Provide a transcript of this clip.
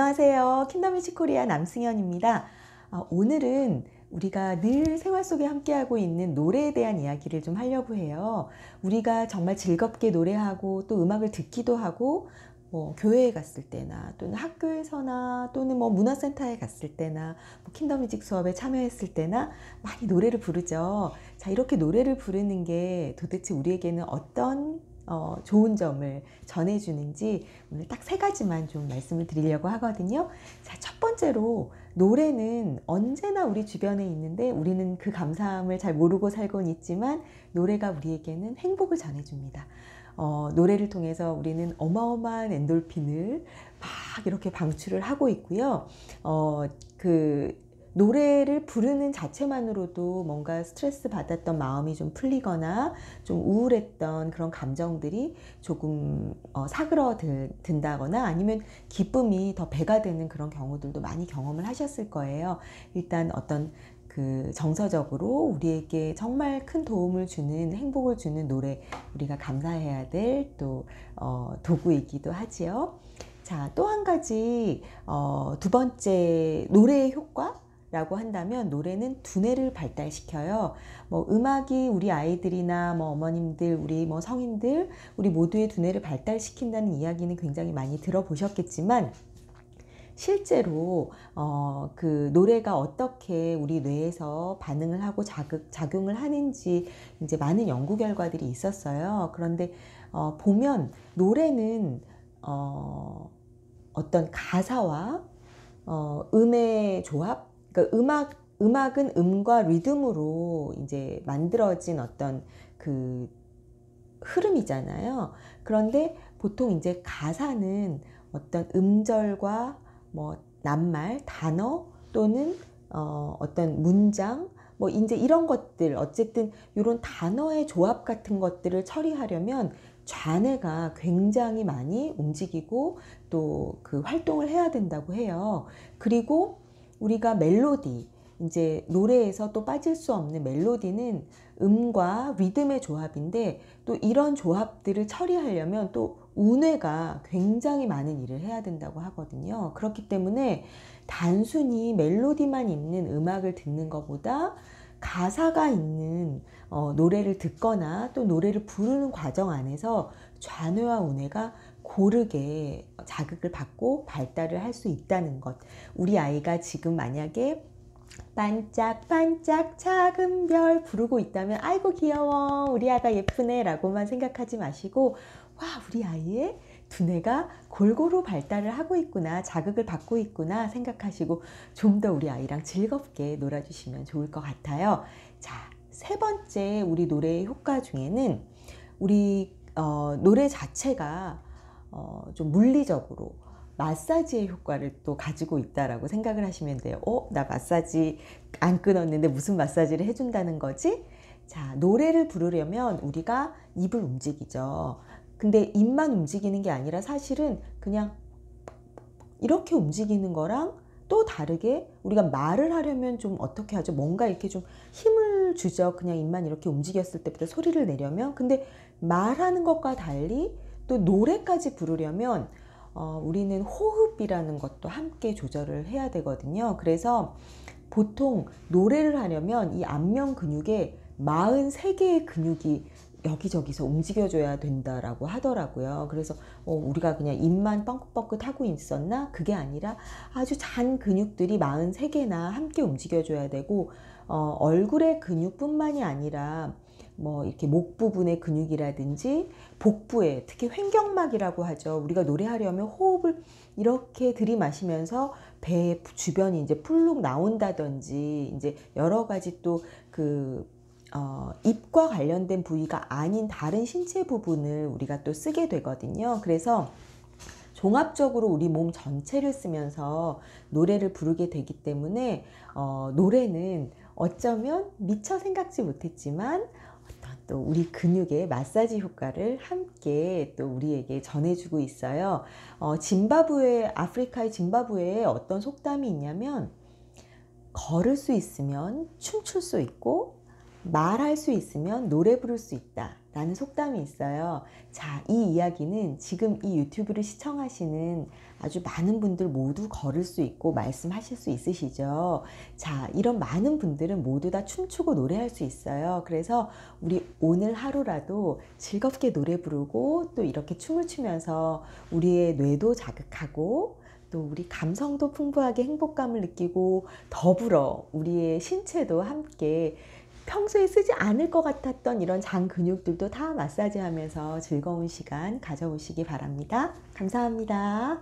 안녕하세요. 킨더뮤직 코리아 남승현입니다. 아, 오늘은 우리가 늘 생활 속에 함께하고 있는 노래에 대한 이야기를 좀 하려고 해요. 우리가 정말 즐겁게 노래하고 또 음악을 듣기도 하고 뭐 교회에 갔을 때나 또는 학교에서나 또는 뭐 문화센터에 갔을 때나 뭐 킨더뮤직 수업에 참여했을 때나 많이 노래를 부르죠. 자 이렇게 노래를 부르는 게 도대체 우리에게는 어떤 어, 좋은 점을 전해주는지 오늘 딱 세 가지만 좀 말씀을 드리려고 하거든요. 자, 첫 번째로 노래는 언제나 우리 주변에 있는데 우리는 그 감사함을 잘 모르고 살곤 있지만 노래가 우리에게는 행복을 전해줍니다. 어, 노래를 통해서 우리는 어마어마한 엔돌핀을 막 이렇게 방출을 하고 있고요. 어, 그 노래를 부르는 자체만으로도 뭔가 스트레스 받았던 마음이 좀 풀리거나 좀 우울했던 그런 감정들이 조금 어, 사그러든다거나 아니면 기쁨이 더 배가 되는 그런 경우들도 많이 경험을 하셨을 거예요. 일단 어떤 그 정서적으로 우리에게 정말 큰 도움을 주는 행복을 주는 노래 우리가 감사해야 될 또 어, 도구이기도 하지요. 자, 또 한 가지 어, 두 번째 노래의 효과 라고 한다면 노래는 두뇌를 발달시켜요. 뭐 음악이 우리 아이들이나 뭐 어머님들, 우리 뭐 성인들, 우리 모두의 두뇌를 발달시킨다는 이야기는 굉장히 많이 들어보셨겠지만 실제로 어, 그 노래가 어떻게 우리 뇌에서 반응을 하고 자극 작용을 하는지 이제 많은 연구 결과들이 있었어요. 그런데 어, 보면 노래는 어, 어떤 가사와 어, 음의 조합 그러니까 음악 음악은 음과 리듬으로 이제 만들어진 어떤 그 흐름이잖아요. 그런데 보통 이제 가사는 어떤 음절과 뭐 낱말, 단어 또는 어, 어떤 문장 뭐 이제 이런 것들 어쨌든 이런 단어의 조합 같은 것들을 처리하려면 좌뇌가 굉장히 많이 움직이고 또 그 활동을 해야 된다고 해요. 그리고 우리가 멜로디, 이제 노래에서 또 빠질 수 없는 멜로디는 음과 리듬의 조합인데 또 이런 조합들을 처리하려면 또 운회가 굉장히 많은 일을 해야 된다고 하거든요. 그렇기 때문에 단순히 멜로디만 있는 음악을 듣는 것보다 가사가 있는 어, 노래를 듣거나 또 노래를 부르는 과정 안에서 좌뇌와 운회가 고르게 자극을 받고 발달을 할 수 있다는 것. 우리 아이가 지금 만약에 반짝반짝 작은 별 부르고 있다면 아이고 귀여워 우리 아가 예쁘네 라고만 생각하지 마시고 와 우리 아이의 두뇌가 골고루 발달을 하고 있구나 자극을 받고 있구나 생각하시고 좀 더 우리 아이랑 즐겁게 놀아주시면 좋을 것 같아요 자세 번째 우리 노래의 효과 중에는 우리 어, 노래 자체가 어, 좀 물리적으로 마사지의 효과를 또 가지고 있다라고 생각을 하시면 돼요. 어, 나 마사지 안 끊었는데 무슨 마사지를 해준다는 거지? 자, 노래를 부르려면 우리가 입을 움직이죠. 근데 입만 움직이는 게 아니라 사실은 그냥 이렇게 움직이는 거랑 또 다르게 우리가 말을 하려면 좀 어떻게 하죠? 뭔가 이렇게 좀 힘을 주죠. 그냥 입만 이렇게 움직였을 때부터 소리를 내려면. 근데 말하는 것과 달리 또 노래까지 부르려면 어, 우리는 호흡이라는 것도 함께 조절을 해야 되거든요. 그래서 보통 노래를 하려면 이 안면 근육에 43개의 근육이 여기저기서 움직여줘야 된다라고 하더라고요. 그래서 어, 우리가 그냥 입만 뻥긋뻥긋 하고 있었나? 그게 아니라 아주 잔 근육들이 43개나 함께 움직여줘야 되고 어, 얼굴의 근육뿐만이 아니라 뭐 이렇게 목 부분의 근육이라든지 복부에 특히 횡격막이라고 하죠. 우리가 노래하려면 호흡을 이렇게 들이마시면서 배 주변이 이제 풀룩 나온다든지 이제 여러 가지 또그 어, 입과 관련된 부위가 아닌 다른 신체 부분을 우리가 또 쓰게 되거든요. 그래서 종합적으로 우리 몸 전체를 쓰면서 노래를 부르게 되기 때문에 어, 노래는 어쩌면 미처 생각지 못했지만 또 우리 근육의 마사지 효과를 함께 또 우리에게 전해주고 있어요. 어, 짐바브웨, 아프리카의 짐바브웨에 어떤 속담이 있냐면, 걸을 수 있으면 춤출 수 있고, 말할 수 있으면 노래 부를 수 있다 라는 속담이 있어요. 자, 이 이야기는 지금 이 유튜브를 시청하시는 아주 많은 분들 모두 걸을 수 있고 말씀하실 수 있으시죠. 자, 이런 많은 분들은 모두 다 춤추고 노래할 수 있어요. 그래서 우리 오늘 하루라도 즐겁게 노래 부르고 또 이렇게 춤을 추면서 우리의 뇌도 자극하고 또 우리 감성도 풍부하게 행복감을 느끼고 더불어 우리의 신체도 함께 평소에 쓰지 않을 것 같았던 이런 장 근육들도 다 마사지하면서 즐거운 시간 가져오시기 바랍니다. 감사합니다.